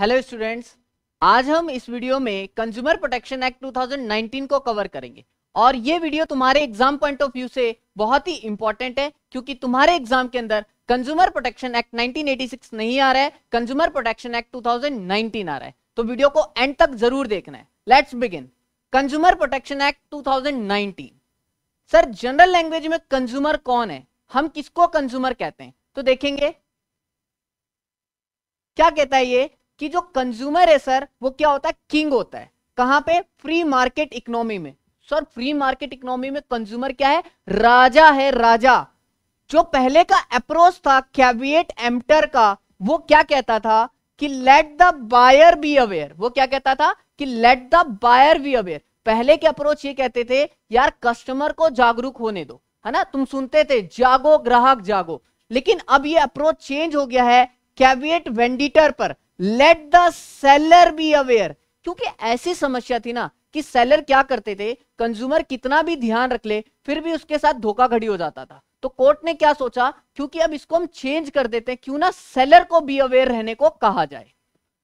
Hello students आज हम इस वीडियो में कंज्यूमर प्रोटेक्शन एक्ट 2019 को कवर करेंगे और ये वीडियो तुम्हारे एग्जाम पॉइंट ऑफ व्यू से बहुत ही इंपॉर्टेंट है क्योंकि तुम्हारे एग्जाम के अंदर कंज्यूमर प्रोटेक्शन एक्ट 1986 नहीं आ रहा है कंज्यूमर प्रोटेक्शन एक्ट 2019 आ रहा है तो वीडियो को एंड तक जरूर देखना है let's begin consumer protection act two sir general language में कंज्यूमर कौन है हम किसको कंज्यूमर कहते हैं तो देखेंगे क्या कहता है ये कि जो कंज्यूमर है सर वो क्या होता है किंग होता है कहां पे फ्री मार्केट इकोनॉमी में सर फ्री मार्केट इकोनॉमी में कंज्यूमर क्या है राजा है राजा जो पहले का अप्रोच था कैबिएट एमटर का वो क्या कहता था कि let the buyer be aware वो क्या कहता था कि let the buyer be aware पहले के अप्रोच ये कहते थे यार कस्टमर को जागरूक होने दो है ना तुम सुनते थे जागो ग्राहक जागो लेकिन अब ये अप्रोच चेंज हो गया है कैबिएट वेंडिटर पर let the seller be aware क्योंकि ऐसी समस्या थी ना कि सेलर क्या करते थे कंज्यूमर कितना भी ध्यान रख ले फिर भी उसके साथ घड़ी हो जाता था तो कोर्ट ने क्या सोचा क्योंकि अब इसको हम चेंज कर देते हैं क्यों ना सेलर को बी अवेयर रहने को कहा जाए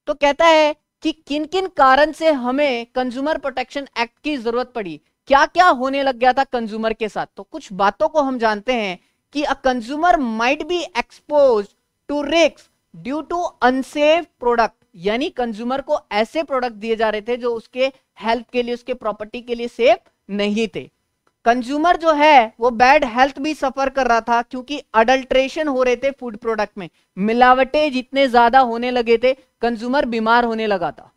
तो कहता है कि किन किन कारण से हमें कंज्यूमर प्रोटेक्शन एक्ट की जरूरत पड़ी क्या क्या होने लग गया था कंज्यूमर के साथ तो कुछ बातों को हम जानते हैं कि a consumer might be expose to risk due to unsafe product यानी कंज्यूमर को ऐसे प्रोडक्ट दिए जा रहे थे जो उसके हेल्थ के लिए उसके प्रॉपर्टी के लिए सेफ नहीं थे कंज्यूमर जो है वो बैड हेल्थ भी सफर कर रहा था क्योंकि अडल्ट्रेशन हो रहे थे फूड प्रोडक्ट में मिलावटें जितने ज्यादा होने लगे थे कंज्यूमर बीमार होने लगा था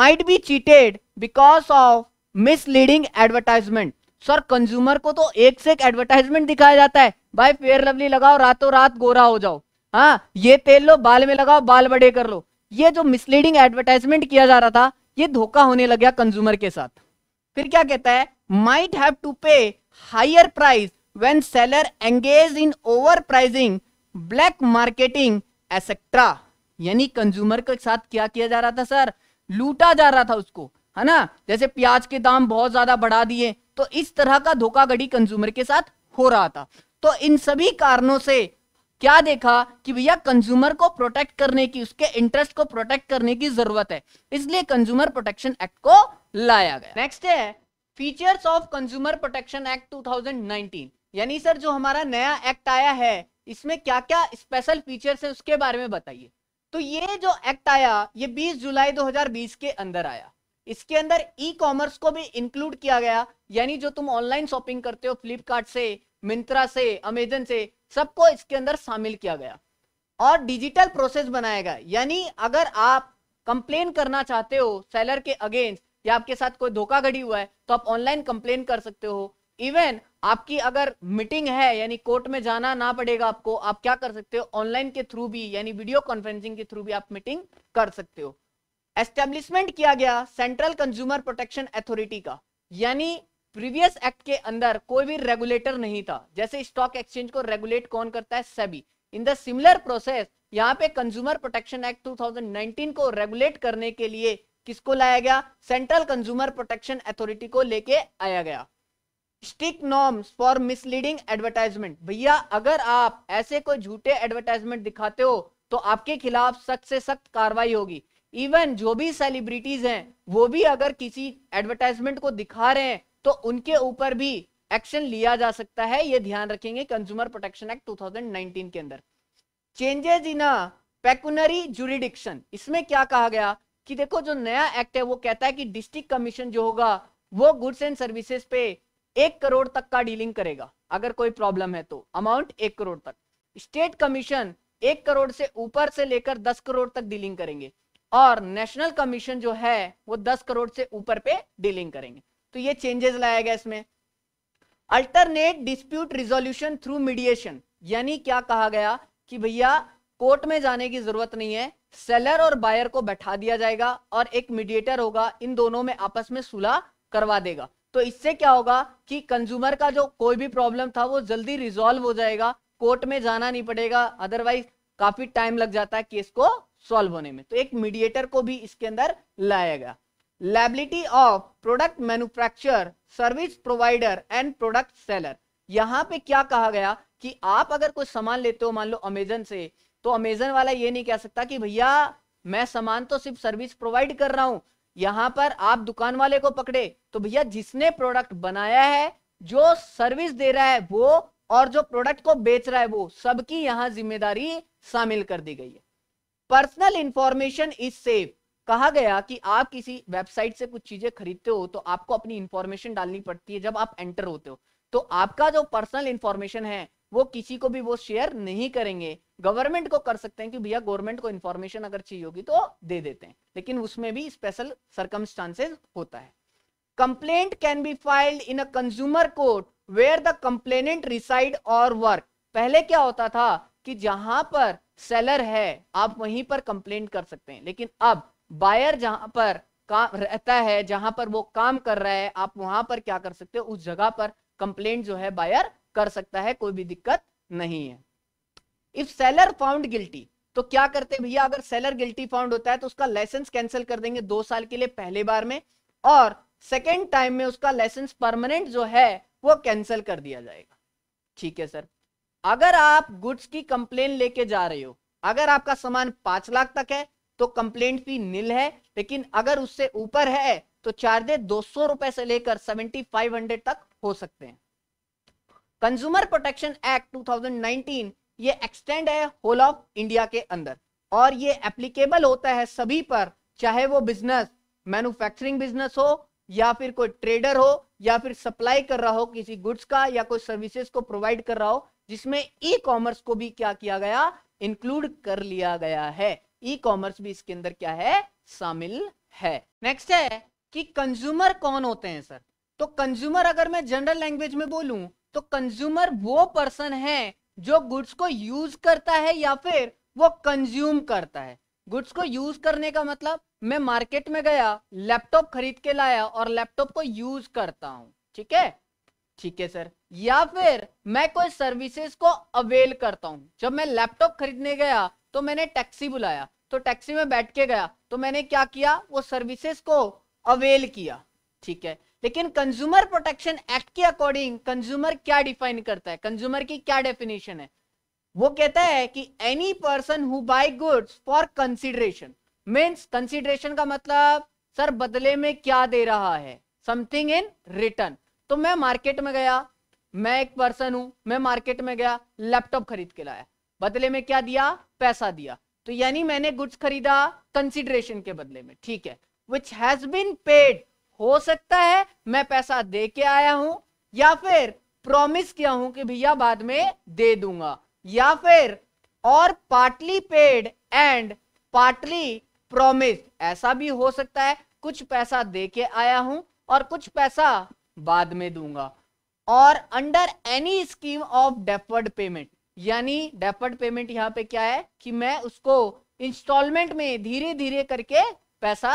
might be cheated because of misleading advertisement sir consumer को तो एक से एक एडवर्टाइजमेंट दिखाया जाता है भाई फेयर लवली लगाओ रातों रात गोरा हो जाओ हाँ ये तेल लो बाल में लगाओ बाल बड़े कर लो ये जो मिसलीडिंग एडवर्टाइजमेंट किया जा रहा था ये धोखा होने लग गया कंज्यूमर के साथ फिर क्या कहता है might have to pay higher price when seller engage in overpricing black marketing etcetera यानी कंज्यूमर के साथ क्या किया जा रहा था सर लूटा जा रहा था उसको है ना जैसे प्याज के दाम बहुत ज्यादा बढ़ा दिए तो इस तरह का धोखाघड़ी कंज्यूमर के साथ हो रहा था तो इन सभी कारणों से क्या देखा कि भैया कंज्यूमर को प्रोटेक्ट करने की उसके इंटरेस्ट को प्रोटेक्ट करने की जरूरत है इसलिए कंज्यूमर प्रोटेक्शन एक्ट को लाया गया नेक्स्ट है features of consumer protection act 2019 यानी सर जो हमारा नया एक्ट आया है इसमें क्या क्या स्पेशल फीचर्स है उसके बारे में बताइए तो ये जो एक्ट आया ये बीस जुलाई दो के अंदर आया इसके अंदर ई कॉमर्स को भी इंक्लूड किया गया यानी जो तुम ऑनलाइन शॉपिंग करते हो फ्लिपकार्ट से मिंत्रा से अमेजन से सबको इसके अंदर शामिल किया गया और डिजिटल प्रोसेस बनाया गया यानी अगर आप कंप्लेन करना चाहते हो सेलर के अगेंस्ट या आपके साथ कोई धोखाधड़ी हुआ है तो आप ऑनलाइन कंप्लेन कर सकते हो इवन आपकी अगर मीटिंग है यानी कोर्ट में जाना ना पड़ेगा आपको आप क्या कर सकते हो ऑनलाइन के थ्रू भी यानी वीडियो कॉन्फ्रेंसिंग के थ्रू भी आप मीटिंग कर सकते हो एस्टेब्लिशमेंट किया गया सेंट्रल कंज्यूमर प्रोटेक्शन अथॉरिटी का यानी प्रीवियस एक्ट के अंदर कोई भी रेगुलेटर नहीं था जैसे स्टॉक एक्सचेंज को रेगुलेट कौन करता है SEBI in the similar process यहाँ पे कंज्यूमर प्रोटेक्शन एक्ट 2019 को रेगुलेट करने के लिए किसको लाया गया सेंट्रल कंज्यूमर प्रोटेक्शन अथॉरिटी को लेके आया गया strict norms for misleading advertisement भैया अगर आप ऐसे कोई झूठे एडवर्टाइजमेंट दिखाते हो तो आपके खिलाफ सख्त से सख्त कार्रवाई होगी इवन जो भी सेलिब्रिटीज हैं वो भी अगर किसी एडवर्टाइजमेंट को दिखा रहे हैं तो उनके ऊपर भी एक्शन लिया जा सकता है ये ध्यान रखेंगे कंज्यूमर प्रोटेक्शन एक्ट 2019 के अंदर चेंजेज इन पेकुनरी जुरिडिक्शन इसमें क्या कहा गया कि देखो जो नया एक्ट है वो कहता है कि डिस्ट्रिक्ट कमीशन जो होगा वो गुड्स एंड सर्विसेज पे एक करोड़ तक का डीलिंग करेगा अगर कोई प्रॉब्लम है तो अमाउंट एक करोड़ तक स्टेट कमीशन एक करोड़ से ऊपर से लेकर दस करोड़ तक डीलिंग करेंगे और नेशनल कमीशन जो है वो दस करोड़ से ऊपर पे डीलिंग करेंगे तो ये चेंजेस लाया गया इसमें alternate dispute resolution through mediation यानी क्या कहा गया कि भैया कोर्ट में जाने की जरूरत नहीं है सेलर और बायर को बैठा दिया जाएगा और एक मीडिएटर होगा इन दोनों में आपस में सुलह करवा देगा तो इससे क्या होगा कि कंज्यूमर का जो कोई भी प्रॉब्लम था वो जल्दी रिजोल्व हो जाएगा कोर्ट में जाना नहीं पड़ेगा अदरवाइज काफी टाइम लग जाता है केस को सॉल्व होने में तो एक मीडिएटर को भी इसके अंदर लाया गया liability of product manufacture service provider and product seller यहाँ पे क्या कहा गया कि आप अगर कोई सामान लेते हो मान लो अमेजन से तो अमेजन वाला ये नहीं कह सकता कि भैया मैं सामान तो सिर्फ सर्विस प्रोवाइड कर रहा हूं यहाँ पर आप दुकान वाले को पकड़े तो भैया जिसने प्रोडक्ट बनाया है जो सर्विस दे रहा है वो और जो प्रोडक्ट को बेच रहा है वो सबकी यहाँ जिम्मेदारी शामिल कर दी गई है पर्सनल इंफॉर्मेशन इज सेफ कहा गया कि आप किसी वेबसाइट से कुछ चीजें खरीदते हो तो आपको अपनी इंफॉर्मेशन डालनी पड़ती है जब आप एंटर होते हो तो आपका जो पर्सनल इंफॉर्मेशन है वो किसी को भी वो शेयर नहीं करेंगे गवर्नमेंट को कर सकते हैं कि भैया गवर्नमेंट को इंफॉर्मेशन अगर चाहिए होगी तो दे देते हैं लेकिन उसमें भी स्पेशल सर्कमस्टांसेस होता है complaint can be filed in a consumer court where the complainant reside or work पहले क्या होता था कि जहां पर सेलर है आप वहीं पर कंप्लेंट कर सकते हैं लेकिन अब बायर जहां पर काम रहता है जहां पर वो काम कर रहा है आप वहां पर क्या कर सकते हो उस जगह पर कंप्लेंट जो है बायर कर सकता है कोई भी दिक्कत नहीं है इफ सेलर फाउंड गिल्टी तो क्या करते भैया अगर सेलर गिल्टी फाउंड होता है तो उसका लाइसेंस कैंसिल कर देंगे दो साल के लिए पहले बार में और सेकेंड टाइम में उसका लाइसेंस परमानेंट जो है वो कैंसिल कर दिया जाएगा ठीक है सर अगर आप गुड्स की कंप्लेन लेके जा रहे हो अगर आपका सामान पांच लाख तक है तो कंप्लेंट फी नील है लेकिन अगर उससे ऊपर है तो चार्जे दो सौ रुपए से लेकर सेवेंटी फाइव हंड्रेड तक हो सकते हैं कंज्यूमर प्रोटेक्शन एक्ट 2019 ये एक्सटेंड है होल ऑफ इंडिया के अंदर और ये एप्लीकेबल होता है सभी पर चाहे वो बिजनेस मैन्युफैक्चरिंग बिजनेस हो या फिर कोई ट्रेडर हो या फिर सप्लाई कर रहा हो किसी गुड्स का या कोई सर्विसेज को प्रोवाइड कर रहा हो जिसमें ई e कॉमर्स को भी क्या किया गया इंक्लूड कर लिया गया है ई कॉमर्स भी इसके अंदर क्या है शामिल है नेक्स्ट है कि कंज्यूमर कौन होते हैं सर तो कंज्यूमर अगर मैं जनरल लैंग्वेज में बोलूं तो कंज्यूमर वो पर्सन है जो गुड्स को यूज करता है या फिर वो कंज्यूम करता है गुड्स को यूज करने का मतलब मैं मार्केट में गया लैपटॉप खरीद के लाया और लैपटॉप को यूज करता हूं ठीक है ठीक है सर या फिर मैं कोई सर्विसेज को अवेल करता हूं जब मैं लैपटॉप खरीदने गया तो मैंने टैक्सी बुलाया तो टैक्सी में बैठ के गया तो मैंने क्या किया वो सर्विसेज को अवेल किया ठीक है लेकिन कंज्यूमर प्रोटेक्शन एक्ट के अकॉर्डिंग कंज्यूमर क्या डिफाइन करता है कंज्यूमर की क्या डेफिनेशन है वो कहता है कि any person who buy goods for consideration means consideration का मतलब सर बदले में क्या दे रहा है समथिंग इन रिटर्न तो मैं मार्केट में गया मैं एक पर्सन हूं मैं मार्केट में गया लैपटॉप खरीद के लाया बदले में क्या दिया पैसा दिया तो यानी मैंने गुड्स खरीदा कंसिडरेशन के बदले में ठीक है विच हैज बिन पेड हो सकता है मैं पैसा दे के आया हूं या फिर प्रॉमिस किया हूं कि भैया बाद में दे दूंगा या फिर or partly paid and partly promise ऐसा भी हो सकता है कुछ पैसा दे के आया हूं और कुछ पैसा बाद में दूंगा or under any scheme of deferred payment यानी डेफर्ड पेमेंट यहाँ पे क्या है कि मैं उसको इंस्टॉलमेंट में धीरे धीरे करके पैसा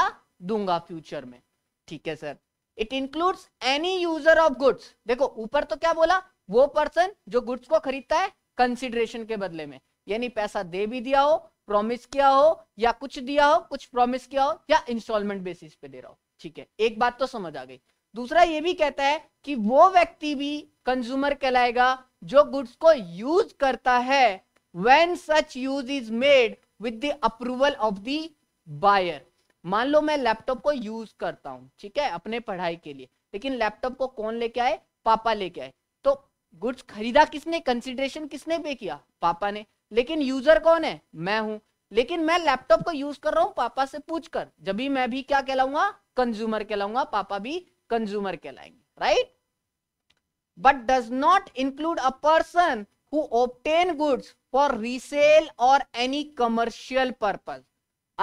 दूंगा फ्यूचर में ठीक है sir it includes any user of goods देखो ऊपर तो क्या बोला वो पर्सन जो गुड्स को खरीदता है कंसिडरेशन के बदले में यानी पैसा दे भी दिया हो प्रॉमिस किया हो या कुछ दिया हो कुछ प्रॉमिस किया हो या इंस्टॉलमेंट बेसिस पे दे रहा हो ठीक है एक बात तो समझ आ गई दूसरा ये भी कहता है कि वो व्यक्ति भी कंज्यूमर कहलाएगा जो गुड्स को यूज करता है when such use is made with the approval of the buyer मान लो मैं लैपटॉप को यूज करता हूँ ठीक है अपने पढ़ाई के लिए लेकिन लैपटॉप को कौन लेके आए पापा लेके आए तो गुड्स खरीदा किसने कंसिडरेशन किसने पे किया पापा ने लेकिन यूजर कौन है मैं हूं लेकिन मैं लैपटॉप को यूज कर रहा हूँ पापा से पूछकर जब भी मैं भी क्या कहलाऊंगा कंज्यूमर कहलाऊंगा पापा भी कंज्यूमर कहलाएंगे right but does not include a person who obtain goods for resale or any commercial purpose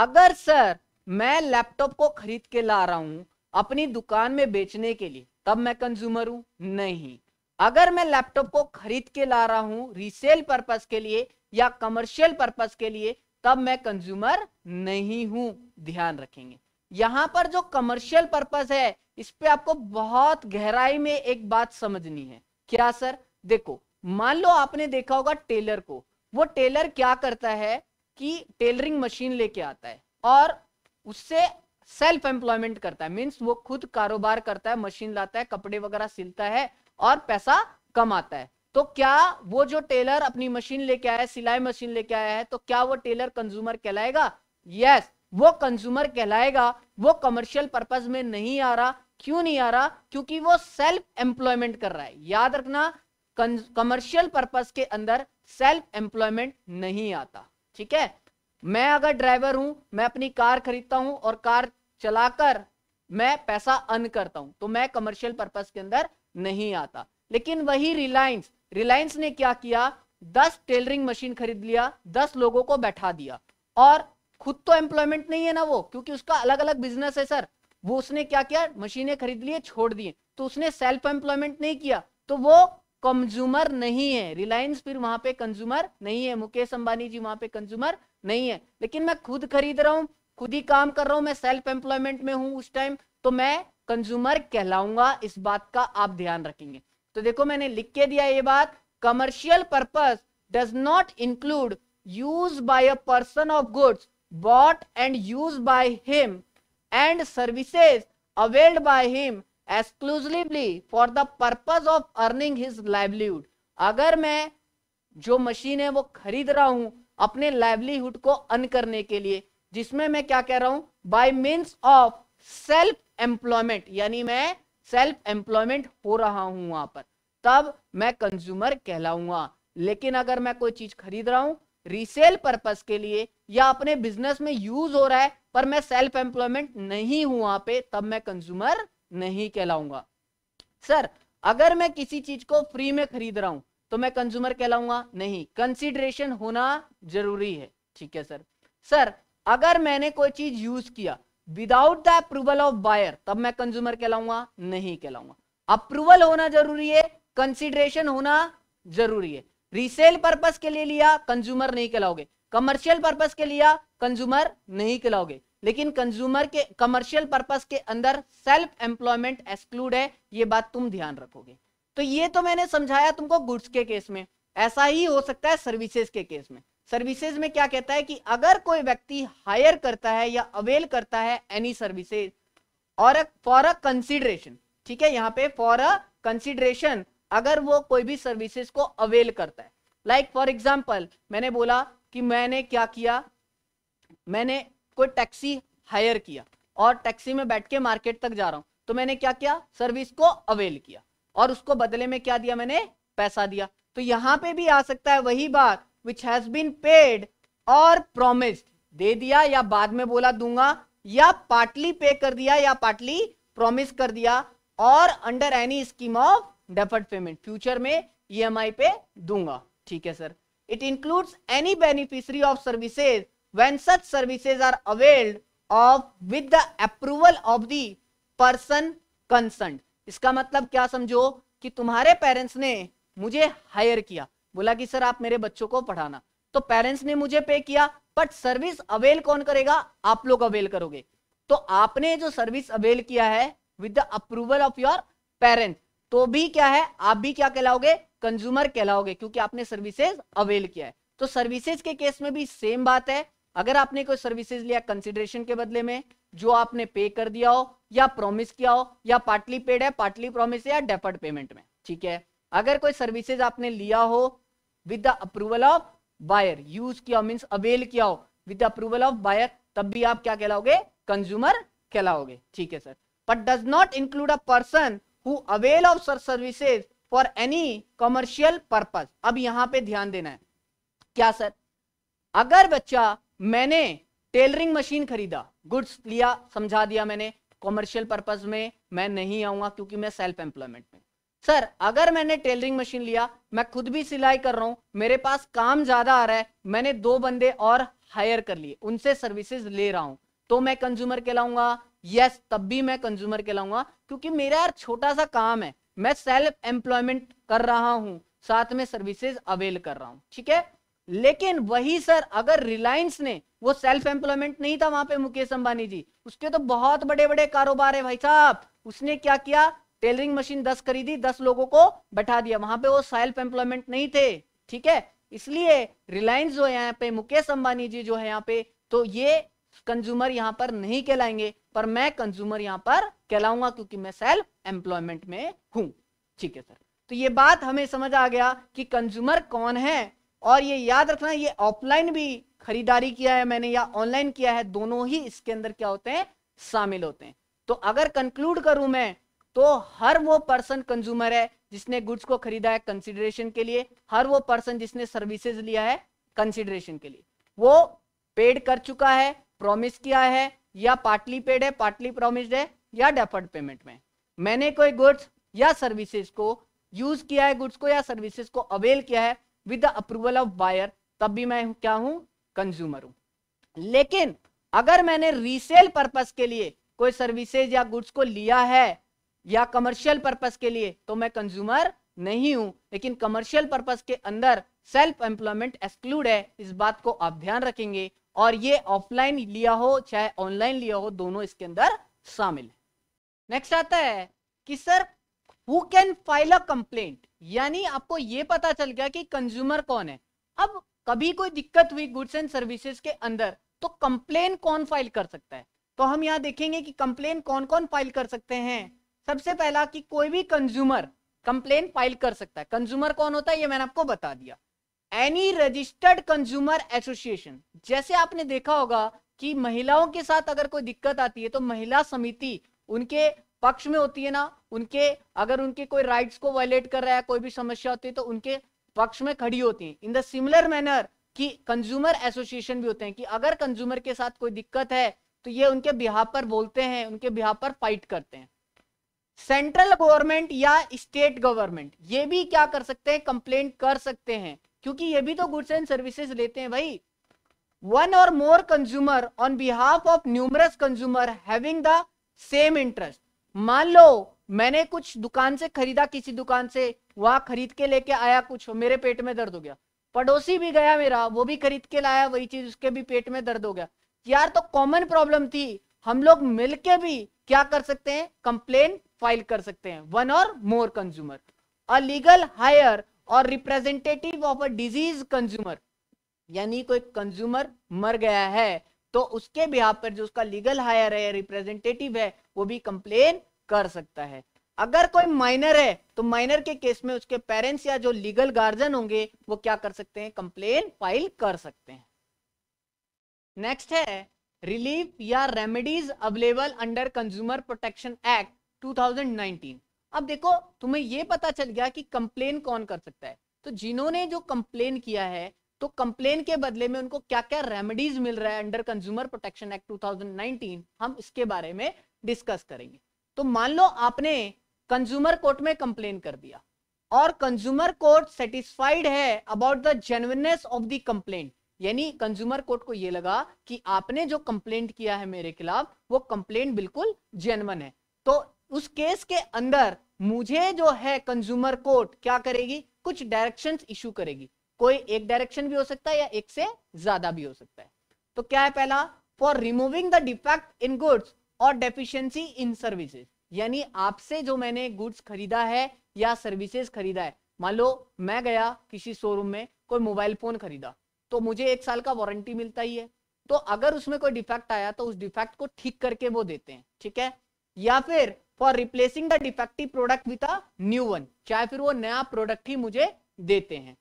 अगर सर मैं लैपटॉप को खरीद के ला रहा हूं अपनी दुकान में बेचने के लिए तब मैं कंज्यूमर हूं नहीं अगर मैं लैपटॉप को खरीद के ला रहा हूं रीसेल पर्पज के लिए या कमर्शियल पर्पज के लिए तब मैं कंज्यूमर नहीं हूं ध्यान रखेंगे यहां पर जो कमर्शियल पर्पस है इस पे आपको बहुत गहराई में एक बात समझनी है क्या सर देखो मान लो आपने देखा होगा टेलर को वो टेलर क्या करता है कि टेलरिंग मशीन लेके आता है और उससे सेल्फ एम्प्लॉयमेंट करता है मीन्स वो खुद कारोबार करता है मशीन लाता है कपड़े वगैरह सिलता है और पैसा कमाता है तो क्या वो जो टेलर अपनी मशीन लेके आया है सिलाई मशीन लेके आया है तो क्या वो टेलर कंज्यूमर कहलाएगा यस yes, वो कंज्यूमर कहलाएगा वो कमर्शियल पर्पज में नहीं आ रहा क्यों नहीं आ रहा क्योंकि वो सेल्फ एम्प्लॉयमेंट कर रहा है याद रखना कमर्शियल पर्पज के अंदर सेल्फ एम्प्लॉयमेंट नहीं आता ठीक है मैं अगर ड्राइवर हूं मैं अपनी कार खरीदता हूं और कार चलाकर मैं पैसा अन करता हूं तो मैं कमर्शियल पर्पज के अंदर नहीं आता लेकिन वही रिलायंस रिलायंस ने क्या किया दस टेलरिंग मशीन खरीद लिया दस लोगों को बैठा दिया और खुद तो एम्प्लॉयमेंट नहीं है ना वो क्योंकि उसका अलग अलग बिजनेस है सर वो उसने क्या किया मशीनें खरीद लिए छोड़ दिए तो उसने सेल्फ एम्प्लॉयमेंट नहीं किया तो वो कंज्यूमर नहीं है रिलायंस फिर वहां पे कंज्यूमर नहीं है मुकेश अंबानी जी वहां पे कंज्यूमर नहीं है लेकिन मैं खुद खरीद रहा हूँ खुद ही काम कर रहा हूँ मैं सेल्फ एम्प्लॉयमेंट में हूँ उस टाइम तो मैं कंज्यूमर कहलाऊंगा इस बात का आप ध्यान रखेंगे तो देखो मैंने लिख के दिया ये बात commercial purpose does not include use by a person of goods bought and used by him and services availed by him exclusively for the purpose of earning his livelihood अगर मैं जो मशीन है वो खरीद रहा हूं अपने लाइवलीहुड को अर्न करने के लिए जिसमें मैं क्या कह रहा हूं by means of self employment यानी मैं सेल्फ एम्प्लॉयमेंट हो रहा हूं वहां पर तब मैं कंज्यूमर कहलाऊंगा लेकिन अगर मैं कोई चीज खरीद रहा हूं रीसेल पर्पस के लिए या अपने बिजनेस में यूज हो रहा है पर मैं सेल्फ एम्प्लॉयमेंट नहीं हूं वहां पे तब मैं कंज्यूमर नहीं कहलाऊंगा सर अगर मैं किसी चीज को फ्री में खरीद रहा हूं तो मैं कंज्यूमर कहलाऊंगा नहीं कंसिडरेशन होना जरूरी है ठीक है सर सर अगर मैंने कोई चीज यूज किया without the approval of buyer तब मैं कंज्यूमर कहलाऊंगा नहीं कहलाऊंगा अप्रूवल होना जरूरी है कंसिडरेशन होना जरूरी है रीसेल पर्पज के लिए लिया कंज्यूमर नहीं कहलाओगे कमर्शियल पर्पज के लिया कंज्यूमर नहीं कहलाओगे लेकिन कंज्यूमर के कमर्शियल पर्पज के अंदर सेल्फ एम्प्लॉयमेंट एक्सक्लूड है ये बात तुम ध्यान रखोगे तो ये तो मैंने समझाया तुमको गुड्स के केस में ऐसा ही हो सकता है सर्विसेज के केस में सर्विसेज में क्या कहता है कि अगर कोई व्यक्ति हायर करता है या अवेल करता है any services or for a consideration ठीक है यहाँ पे फॉर अ कंसिडरेशन अगर वो कोई भी सर्विसेज को अवेल करता है लाइक फॉर एग्जाम्पल मैंने बोला कि मैंने क्या किया मैंने कोई टैक्सी हायर किया और टैक्सी में बैठ के मार्केट तक जा रहा हूं तो मैंने क्या किया सर्विस को अवेल किया और उसको बदले में क्या दिया मैंने पैसा दिया तो यहाँ पे भी आ सकता है वही बात which has been paid or promised दे दिया या बाद में बोला दूंगा या पार्टली पे कर दिया या पार्टली प्रोमिस कर दिया or under any scheme of deferred payment future में ईएमआई e पे दूंगा ठीक है sir it includes any beneficiary of services when such services are availed of with the approval of the person concern इसका मतलब क्या समझो कि तुम्हारे पेरेंट्स ने मुझे हायर किया बोला कि सर आप मेरे बच्चों को पढ़ाना तो पेरेंट्स ने मुझे पे किया बट सर्विस अवेल कौन करेगा आप लोग अवेल करोगे तो आपने जो सर्विस अवेल किया है with the approval of your parents तो भी क्या है आप भी क्या कहलाओगे कंज्यूमर कहलाओगे क्योंकि आपने सर्विसेज अवेल किया है तो सर्विसेज के केस में भी सेम बात है अगर आपने कोई सर्विसेज लिया कंसिडरेशन के बदले में जो आपने पे कर दिया हो या प्रॉमिस किया हो या पार्टली पेड है पार्टली प्रॉमिस या डेफर्ड पेमेंट में ठीक है अगर कोई सर्विसेज आपने लिया हो with the approval of buyer use किया मीन्स अवेल किया हो विद अप्रूवल ऑफ बायर तब भी आप क्या कहलाओगे कंज्यूमर कहलाओगे ठीक है sir but does not include a person who avail of sir services for any commercial purpose अब यहाँ पे ध्यान देना है क्या सर अगर बच्चा मैंने टेलरिंग मशीन खरीदा गुड्स लिया समझा दिया मैंने कॉमर्शियल पर्पज में मैं नहीं आऊंगा क्योंकि मैं सेल्फ एम्प्लॉयमेंट में सर अगर मैंने टेलरिंग मशीन लिया मैं खुद भी सिलाई कर रहा हूं मेरे पास काम ज्यादा आ रहा है मैंने दो बंदे और हायर कर लिए उनसे सर्विसेज ले रहा हूं तो मैं कंज्यूमर कहलाऊंगा यस तब भी मैं कंज्यूमर कहलाऊंगा क्योंकि मेरा यार छोटा सा काम है मैं सेल्फ एम्प्लॉयमेंट कर रहा हूं साथ में सर्विसेज अवेल कर रहा हूं ठीक है लेकिन वही सर अगर रिलायंस ने वो सेल्फ एम्प्लॉयमेंट नहीं था वहां पे मुकेश अंबानी जी उसके तो बहुत बड़े बड़े कारोबार है भाई साहब उसने क्या किया टेलरिंग मशीन दस खरीदी दस लोगों को बैठा दिया वहां पे वो सेल्फ एम्प्लॉयमेंट नहीं थे ठीक है इसलिए रिलायंस जो है यहाँ पे मुकेश अंबानी जी जो है यहाँ पे तो ये कंज्यूमर यहां पर नहीं कहलाएंगे पर मैं कंज्यूमर यहां पर कहलाऊंगा क्योंकि मैं सेल्फ एम्प्लॉयमेंट में हूं ठीक है सर तो ये बात हमें समझ आ गया कि कंज्यूमर कौन है और ये याद रखना ये ऑफलाइन भी खरीदारी किया है मैंने या ऑनलाइन किया है दोनों ही इसके अंदर क्या होते हैं शामिल होते हैं तो अगर कंक्लूड करूं मैं तो हर वो पर्सन कंज्यूमर है जिसने गुड्स को खरीदा है कंसिडरेशन के लिए हर वो पर्सन जिसने सर्विसेज लिया है कंसिडरेशन के लिए वो पेड कर चुका है प्रॉमिस किया है या पार्टली पेड है पार्टली प्रोमिस्ड है या डेफर्ड पेमेंट में मैंने कोई गुड्स या सर्विसेज को यूज किया है गुड्स को या सर्विसेज को अवेल किया है विद अप्रूवल ऑफ बायर तब भी मैं क्या हूं कंज्यूमर हूं लेकिन अगर मैंने रीसेल पर्पस के लिए कोई सर्विसेज या गुड्स को लिया है या कमर्शियल पर्पस के लिए तो मैं कंज्यूमर नहीं हूं लेकिन कमर्शियल पर्पस के अंदर सेल्फ एम्प्लॉयमेंट एक्सक्लूड है इस बात को आप ध्यान रखेंगे और ये ऑफलाइन लिया हो चाहे ऑनलाइन लिया हो दोनों इसके अंदर शामिल है नेक्स्ट आता है कि sir who can file a complaint यानी आपको ये पता चल गया कि कंज्यूमर कौन है अब कभी कोई दिक्कत हुई गुड्स एंड सर्विसेज के अंदर तो कंप्लेन कौन फाइल कर सकता है तो हम यहाँ देखेंगे कि कंप्लेन कौन कौन फाइल कर सकते हैं सबसे पहला कि कोई भी कंज्यूमर कंप्लेन फाइल कर सकता है कंज्यूमर कौन होता है ये मैंने आपको बता दिया एनी रजिस्टर्ड कंज्यूमर एसोसिएशन जैसे आपने देखा होगा कि महिलाओं के साथ अगर कोई दिक्कत आती है तो महिला समिति उनके पक्ष में होती है ना उनके अगर उनके कोई राइट्स को वायलेट कर रहा है कोई भी समस्या होती है तो उनके पक्ष में खड़ी होती है इन द सिमिलर मैनर कि कंज्यूमर एसोसिएशन भी होते हैं कि अगर कंज्यूमर के साथ कोई दिक्कत है तो ये उनके बिहार पर बोलते हैं उनके बिहार पर फाइट करते हैं सेंट्रल गवर्नमेंट या स्टेट गवर्नमेंट ये भी क्या कर सकते हैं कंप्लेंट कर सकते हैं क्योंकि ये भी तो गुड्स एंड सर्विसेज लेते हैं भाई one or more consumer on behalf of numerous consumer having the same interest मान लो मैंने कुछ दुकान से खरीदा किसी दुकान से वहां खरीद के लेके आया कुछ मेरे पेट में दर्द हो गया पड़ोसी भी गया मेरा वो भी खरीद के लाया वही चीज उसके भी पेट में दर्द हो गया यार तो कॉमन प्रॉब्लम थी हम लोग मिलके भी क्या कर सकते हैं कंप्लेन फाइल कर सकते हैं one or more consumer a legal heir or representative of a deceased consumer यानी कोई कंज्यूमर मर गया है तो उसके बिहार पर जो उसका लीगल हायर है रिप्रेजेंटेटिव है वो भी कंप्लेन कर सकता है अगर कोई माइनर है तो माइनर के केस में उसके पेरेंट्स या जो लीगल गार्जियन होंगे वो क्या कर सकते हैं कंप्लेन फाइल कर सकते हैं नेक्स्ट है रिलीफ या remedies available under consumer protection act 2019 अब देखो तुम्हें ये पता चल गया कि कंप्लेन कौन कर सकता है तो जिन्होंने जो कंप्लेन किया है तो कंप्लेन के बदले में उनको क्या क्या रेमेडीज मिल रहा है अंडर कंज्यूमर प्रोटेक्शन एक्ट 2019 हम इसके बारे में डिस्कस करेंगे तो मान लो आपने कंज्यूमर कोर्ट में कंप्लेन कर दिया और कंज्यूमर कोर्ट सेटिस्फाइड है about the genuineness of the complain यानी कंज्यूमर कोर्ट को यह लगा कि आपने जो कंप्लेंट किया है मेरे खिलाफ वो कंप्लेंट बिल्कुल जेनवन है तो उस केस के अंदर मुझे जो है कंज्यूमर कोर्ट क्या करेगी कुछ डायरेक्शन इशू करेगी कोई एक डायरेक्शन भी हो सकता है या एक से ज्यादा भी हो सकता है तो क्या है पहला for removing the defect in goods or deficiency in services यानी आपसे जो मैंने गुड्स खरीदा है या सर्विसेज खरीदा है मान लो मैं गया किसी शोरूम में कोई मोबाइल फोन खरीदा तो मुझे एक साल का वारंटी मिलता ही है तो अगर उसमें कोई डिफेक्ट आया तो उस डिफेक्ट को ठीक करके वो देते हैं ठीक है या फिर for replacing the defective product with a new one चाहे फिर वो नया प्रोडक्ट ही मुझे देते हैं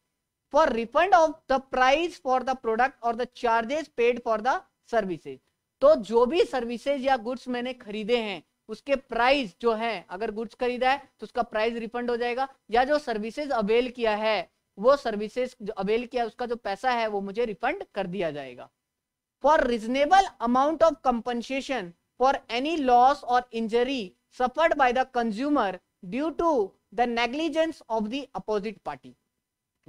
for refund of the price for the product or the charges paid for the services तो जो भी सर्विसेज या गुड्स मैंने खरीदे हैं उसके प्राइस जो है अगर गुड्स खरीदा है तो उसका प्राइस रिफंड हो जाएगा या जो सर्विसेज अवेल किया है वो सर्विसेज जो अवेल किया उसका जो पैसा है वो मुझे रिफंड कर दिया जाएगा for reasonable amount of compensation for any loss or injury suffered by the consumer due to the negligence of the opposite party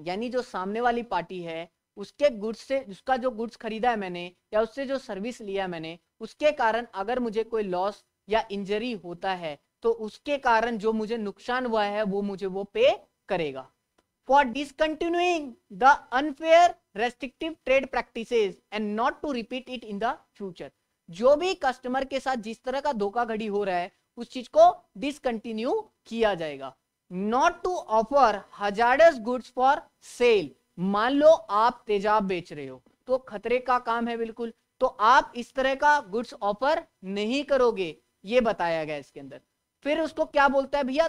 यानी जो सामने वाली पार्टी है उसके गुड्स से उसका जो गुड्स खरीदा है मैंने या उससे जो सर्विस लिया मैंने उसके कारण अगर मुझे कोई लॉस या इंजरी होता है तो उसके कारण जो मुझे नुकसान हुआ है वो मुझे वो पे करेगा for discontinuing the unfair restrictive trade practice and not to repeat it in the future जो भी कस्टमर के साथ जिस तरह का धोखाघड़ी हो रहा है उस चीज को डिसकंटिन्यू किया जाएगा not to offer hazardous goods for sale मान लो आप तेजाब बेच रहे हो तो खतरे का काम है बिल्कुल तो आप इस तरह का गुड्स ऑफर नहीं करोगे ये बताया गया इसके अंदर फिर उसको क्या बोलता है भैया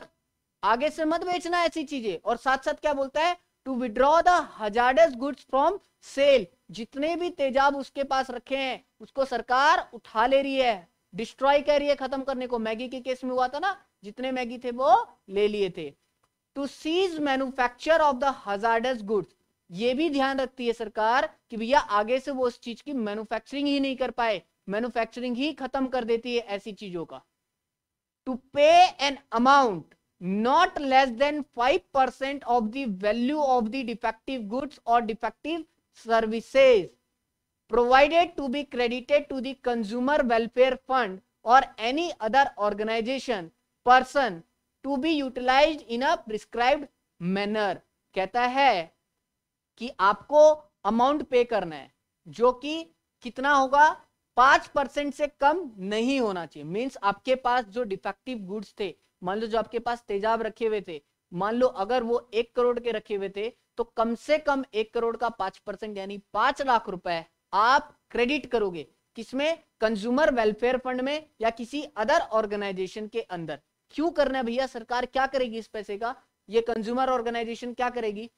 आगे से मत बेचना ऐसी चीजें और साथ साथ क्या बोलता है to withdraw the hazardous goods from sale जितने भी तेजाब उसके पास रखे हैं उसको सरकार उठा ले रही है डिस्ट्रॉय कह रही है खत्म करने को मैगी के केस में हुआ था ना जितने मैगी थे वो ले लिए थे to cease manufacture of the hazardous goods ये भी ध्यान रखती है सरकार कि भैया आगे से वो उस चीज की मैन्युफैक्चरिंग ही नहीं कर पाए मैन्युफैक्चरिंग ही खत्म कर देती है ऐसी चीजों का to pay an amount not less than five percent of the value of the defective goods or defective services provided to be credited to the consumer welfare fund or any other organization person to be utilized in a prescribed manner कहता है कि आपको amount पे करना है जो कि कितना होगा पांच परसेंट से कम नहीं होना चाहिए मीन्स आपके पास जो डिफेक्टिव गुड्स थे मान लो जो आपके पास तेजाब रखे हुए थे मान लो अगर वो एक करोड़ के रखे हुए थे तो कम से कम एक करोड़ का पांच परसेंट यानी पांच लाख रुपए आप क्रेडिट करोगे किसमें कंज्यूमर वेलफेयर फंड में या किसी अदर ऑर्गेनाइजेशन के अंदर क्यों करना है भैया सरकार क्या करेगी इस पैसे का ये कंज्यूमर ऑर्गेनाइजेशन क्या करेगी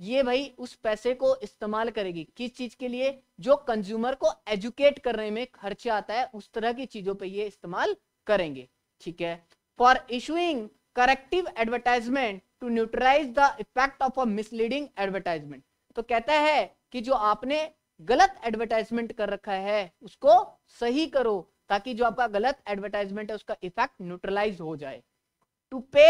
ये भाई उस पैसे को इस्तेमाल करेगी किस चीज के लिए जो कंज्यूमर को एजुकेट करने में खर्चा आता है उस तरह की चीजों पे ये इस्तेमाल करेंगे ठीक है for issuing corrective advertisement to neutralise the effect of a misleading advertisement तो कहता है कि जो आपने गलत एडवर्टाइजमेंट कर रखा है उसको सही करो ताकि जो आपका गलत एडवर्टाइजमेंट है उसका इफेक्ट न्यूट्रलाइज हो जाए to pay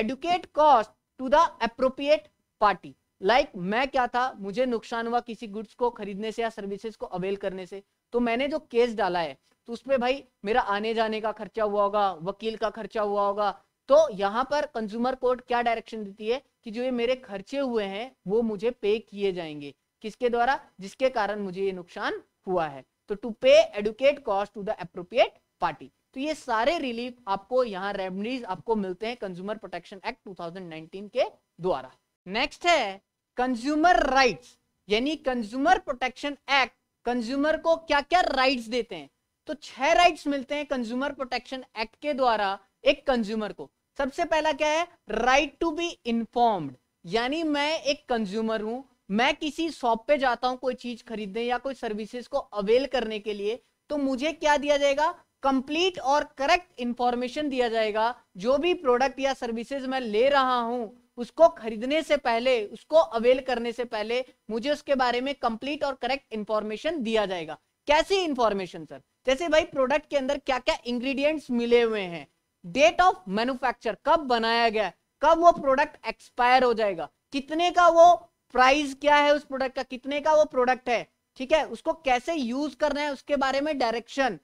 adequate cost to the appropriate party like मैं क्या था मुझे नुकसान हुआ किसी गुड्स को खरीदने से या सर्विसेज को अवेल करने से तो मैंने जो केस डाला है तो उसमें भाई मेरा आने जाने का खर्चा हुआ होगा वकील का खर्चा हुआ होगा तो यहाँ पर कंज्यूमर कोर्ट क्या डायरेक्शन देती है कि जो ये मेरे खर्चे हुए हैं वो मुझे पे किए जाएंगे किसके द्वारा जिसके कारण मुझे ये नुकसान हुआ है तो to pay adequate cost to the appropriate party तो ये सारे रिलीफ आपको यहाँ रेमडीज आपको मिलते हैं कंज्यूमर प्रोटेक्शन एक्ट 2019 के द्वारा नेक्स्ट है कंज्यूमर राइट्स यानी कंज्यूमर प्रोटेक्शन एक्ट कंज्यूमर को क्या क्या राइट्स देते हैं तो छह राइट्स मिलते हैं कंज्यूमर प्रोटेक्शन एक्ट के द्वारा एक कंज्यूमर को सबसे पहला क्या है राइट टू बी इंफॉर्म्ड यानी मैं एक कंज्यूमर हूं मैं किसी शॉप पे जाता हूँ कोई चीज खरीदने या कोई सर्विसेज को अवेल करने के लिए तो मुझे क्या दिया जाएगा कंप्लीट और करेक्ट इंफॉर्मेशन दिया जाएगा जो भी प्रोडक्ट या सर्विसेज मैं ले रहा हूं उसको खरीदने से पहले उसको अवेल करने से पहले मुझे उसके बारे में कंप्लीट और करेक्ट इंफॉर्मेशन दिया जाएगा कैसी इंफॉर्मेशन सर जैसे भाई प्रोडक्ट के अंदर क्या क्या इंग्रेडिएंट्स मिले हुए हैं डेट ऑफ मैन्युफैक्चर कब बनाया गया कब वो प्रोडक्ट एक्सपायर हो जाएगा कितने का वो प्राइस क्या है उस प्रोडक्ट का कितने का वो प्रोडक्ट है ठीक है उसको कैसे यूज करना है उसके बारे में डायरेक्शन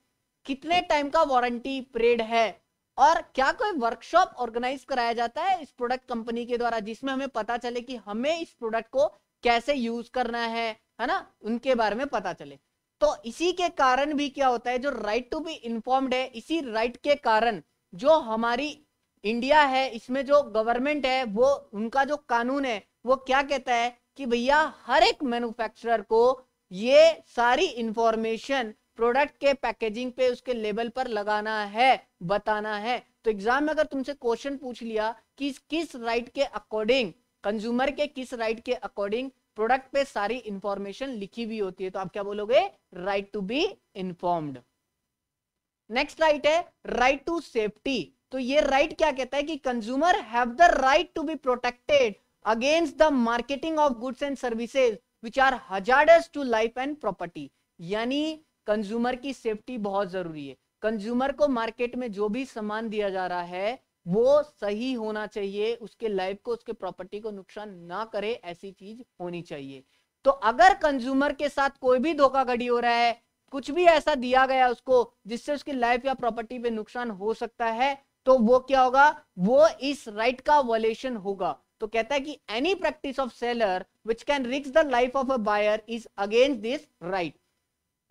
कितने टाइम का वारंटी पीरियड है और क्या कोई वर्कशॉप ऑर्गेनाइज कराया जाता है इस प्रोडक्ट कंपनी के द्वारा जिसमें हमें पता चले कि हमें इस प्रोडक्ट को कैसे यूज करना है है ना उनके बारे में पता चले तो इसी के कारण भी क्या होता है जो राइट टू बी इंफॉर्म्ड है इसी राइट के कारण जो हमारी इंडिया है इसमें जो गवर्नमेंट है वो उनका जो कानून है वो क्या कहता है कि भैया हर एक मैन्युफैक्चरर को ये सारी इंफॉर्मेशन प्रोडक्ट के पैकेजिंग पे उसके लेबल पर लगाना है बताना है तो एग्जाम में अगर तुमसे क्वेश्चन पूछ लिया कि किस राइट के अकॉर्डिंग कंज्यूमर के किस राइट के अकॉर्डिंग प्रोडक्ट पे सारी इंफॉर्मेशन लिखी हुई होती है तो आप क्या बोलोगे right to be informed next right है राइट टू सेफ्टी तो ये राइट right क्या कहता है कि consumer have the right to be protected against the marketing of goods and services which are hazardous to life and property यानी consumer की safety बहुत जरूरी है कंज्यूमर को मार्केट में जो भी सामान दिया जा रहा है वो सही होना चाहिए उसके लाइफ को उसके प्रॉपर्टी को नुकसान ना करे ऐसी चीज होनी चाहिए तो अगर कंज्यूमर के साथ कोई भी धोखाधड़ी हो रहा है कुछ भी ऐसा दिया गया उसको जिससे उसकी लाइफ या प्रॉपर्टी पे नुकसान हो सकता है तो वो क्या होगा वो इस राइट का वॉलेशन होगा तो कहता है कि any practice of seller which can रिक्स the life of a buyer is against this right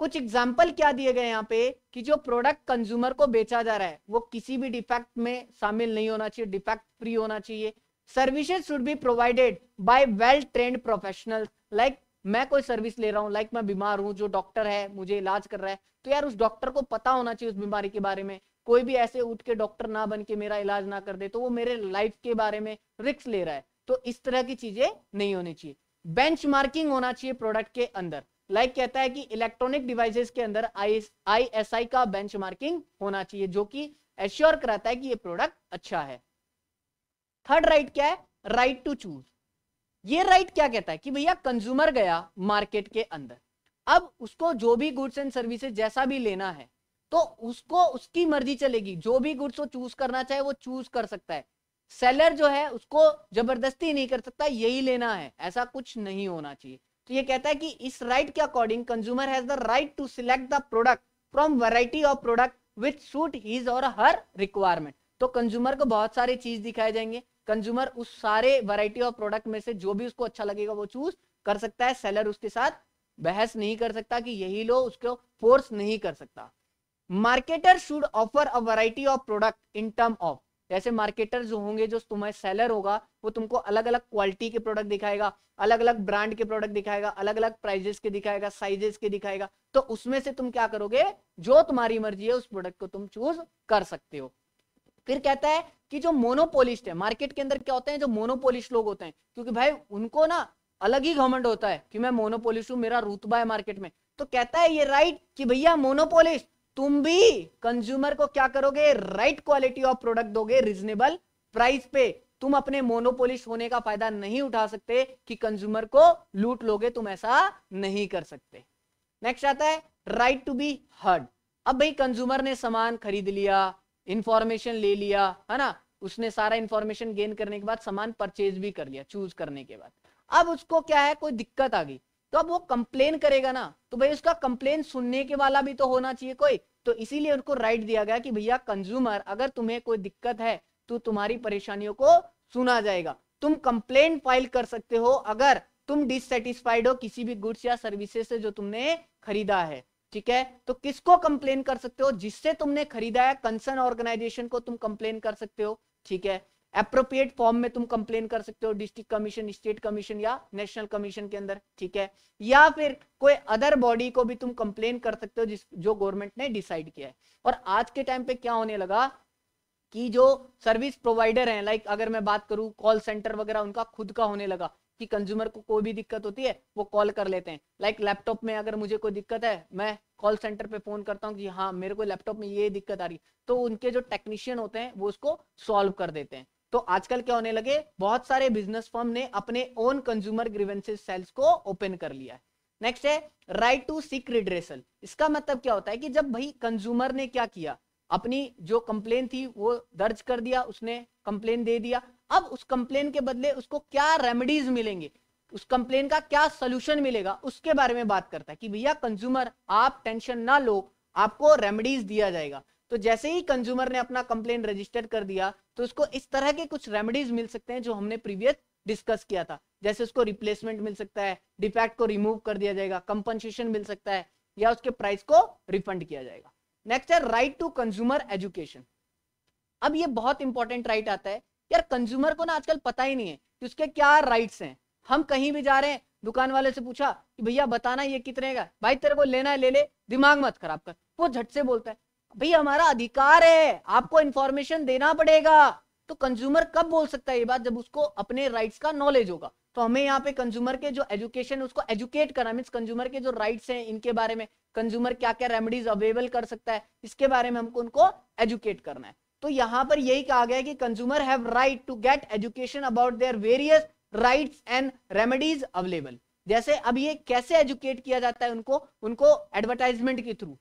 कुछ एग्जाम्पल क्या दिए गए यहाँ पे कि जो प्रोडक्ट कंज्यूमर को बेचा जा रहा है वो किसी भी डिफेक्ट में शामिल नहीं होना चाहिए डिफेक्ट फ्री होना चाहिए services should be provided by well trained professional like मैं कोई सर्विस ले रहा हूँ लाइक like मैं बीमार हूँ जो डॉक्टर है मुझे इलाज कर रहा है तो यार उस डॉक्टर को पता होना चाहिए उस बीमारी के बारे में कोई भी ऐसे उठ के डॉक्टर ना बन के मेरा इलाज ना कर दे तो वो मेरे लाइफ के बारे में रिक्स ले रहा है तो इस तरह की चीजें नहीं होनी चाहिए बेंच मार्किंग होना चाहिए प्रोडक्ट के अंदर लाइक like कहता है कि इलेक्ट्रॉनिक डिवाइसेस के अंदर आई एस आई का बेंच मार्किंग होना चाहिए जो कि एश्योर कराता है कि ये प्रोडक्ट अच्छा है थर्ड राइट right क्या है राइट टू चूज ये राइट right क्या कहता है कि भैया कंज्यूमर गया मार्केट के अंदर अब उसको जो भी गुड्स एंड सर्विसेज जैसा भी लेना है तो उसको उसकी मर्जी चलेगी जो भी गुड्स वो चूज करना चाहे वो चूज कर सकता है सेलर जो है उसको जबरदस्ती नहीं कर सकता यही लेना है ऐसा कुछ नहीं होना चाहिए तो ये कहता है कि इस राइट के according consumer has the right to select the product from variety of product with suit his और हर रिक्वायरमेंट तो कंज्यूमर को बहुत सारी चीज दिखाए जाएंगे कंज्यूमर उस सारे वैरायटी ऑफ प्रोडक्ट में से जो भी उसको अच्छा लगेगा वो चूज कर सकता है सेलर उसके साथ बहस नहीं कर सकता कि यही लो उसको फोर्स नहीं कर सकता marketer should offer a variety of product in term of जैसे मार्केटर जो होंगे जो तुम्हें सेलर होगा वो तुमको अलग अलग क्वालिटी के प्रोडक्ट दिखाएगा अलग अलग ब्रांड के प्रोडक्ट दिखाएगा अलग अलग प्राइजेस के दिखाएगा साइजेस के दिखाएगा तो उसमें से तुम क्या करोगे जो तुम्हारी मर्जी है उस प्रोडक्ट को तुम चूज कर सकते हो फिर कहता है कि जो मोनोपोलिस्ट है मार्केट के अंदर क्या होते हैं जो मोनोपोलिस्ट लोग होते हैं क्योंकि भाई उनको ना अलग ही घमंड होता है कि मैं मोनोपोलिस्ट हूँ मेरा रुतबा है मार्केट में तो कहता है ये राइट कि भैया मोनोपोलिस्ट तुम भी कंज्यूमर को क्या करोगे राइट क्वालिटी ऑफ प्रोडक्ट दोगे रिजनेबल प्राइस पे तुम अपने मोनोपोलिश होने का फायदा नहीं उठा सकते कि कंज्यूमर को लूट लोगे तुम ऐसा नहीं कर सकते नेक्स्ट आता है राइट टू बी हर्ड अब भाई कंज्यूमर ने सामान खरीद लिया इंफॉर्मेशन ले लिया है ना उसने सारा इंफॉर्मेशन गेन करने के बाद सामान परचेज भी कर लिया चूज करने के बाद अब उसको क्या है कोई दिक्कत आ गई तो अब वो कंप्लेन करेगा ना तो भाई उसका कंप्लेन सुनने के वाला भी तो होना चाहिए कोई तो इसीलिए उनको राइट दिया गया कि भैया कंज्यूमर अगर तुम्हें कोई दिक्कत है तो तुम्हारी परेशानियों को सुना जाएगा तुम कंप्लेन फाइल कर सकते हो अगर तुम डिससेटिस्फाइड हो किसी भी गुड्स या सर्विसेज से जो तुमने खरीदा है ठीक है तो किसको कंप्लेन कर सकते हो जिससे तुमने खरीदा है कंसर्न ऑर्गेनाइजेशन को तुम कंप्लेन कर सकते हो ठीक है अप्रोप्रिएट फॉर्म में तुम कंप्लेन कर सकते हो डिस्ट्रिक्ट कमीशन स्टेट कमीशन या नेशनल कमीशन के अंदर ठीक है या फिर कोई अदर बॉडी को भी तुम कंप्लेन कर सकते हो जिस जो गवर्नमेंट ने डिसाइड किया है और आज के टाइम पे क्या होने लगा कि जो सर्विस प्रोवाइडर हैं लाइक अगर मैं बात करूं कॉल सेंटर वगैरह उनका खुद का होने लगा कि कंज्यूमर को कोई भी दिक्कत होती है वो कॉल कर लेते हैं लाइक लैपटॉप में अगर मुझे कोई दिक्कत है मैं कॉल सेंटर पे फोन करता हूँ कि हाँ मेरे को लैपटॉप में ये दिक्कत आ रही है तो उनके जो टेक्नीशियन होते हैं वो उसको सॉल्व कर देते हैं तो आजकल क्या होने लगे बहुत सारे बिजनेस फर्म ने अपने ओन कंज्यूमर ग्रीवेंसेज सेल्स को ओपन कर लिया है नेक्स्ट है राइट टू सीक रिड्रेसल इसका मतलब क्या होता है कि जब भाई कंज्यूमर ने क्या किया अपनी जो कंप्लेन थी वो दर्ज कर दिया उसने कंप्लेन दे दिया अब उस कंप्लेन के बदले उसको क्या रेमेडीज मिलेंगे उस कंप्लेन का क्या सोल्यूशन मिलेगा उसके बारे में बात करता है कि भैया कंज्यूमर आप टेंशन ना लो आपको रेमेडीज दिया जाएगा तो जैसे ही कंज्यूमर ने अपना कंप्लेन रजिस्टर कर दिया तो उसको इस तरह के कुछ रेमेडीज मिल सकते हैं जो हमने प्रीवियस डिस्कस किया था जैसे उसको रिप्लेसमेंट मिल सकता है डिफेक्ट को रिमूव कर दिया जाएगा कंपनसेशन मिल सकता है या उसके प्राइस को रिफंड किया जाएगा नेक्स्ट है राइट टू कंज्यूमर एजुकेशन अब ये बहुत इंपॉर्टेंट राइट आता है यार कंज्यूमर को ना आजकल पता ही नहीं है कि उसके क्या राइट्स हैं हम कहीं भी जा रहे हैं दुकान वाले से पूछा कि भैया बताना ये कितने का भाई तेरे को लेना है ले ले दिमाग मत खराब कर वो झट से बोलता है भाई हमारा अधिकार है आपको इंफॉर्मेशन देना पड़ेगा तो कंज्यूमर कब बोल सकता है ये बात जब उसको अपने राइट्स का नॉलेज होगा तो हमें यहाँ पे कंज्यूमर के जो एजुकेशन उसको एजुकेट करना मीन कंज्यूमर के जो राइट्स हैं इनके बारे में कंज्यूमर क्या क्या रेमेडीज अवेलेबल कर सकता है इसके बारे में हमको उनको एजुकेट करना है तो यहाँ पर यही कहा गया है कि consumer have right to get education about their various rights and remedies available जैसे अब ये कैसे एजुकेट किया जाता है उनको उनको एडवर्टाइजमेंट के थ्रू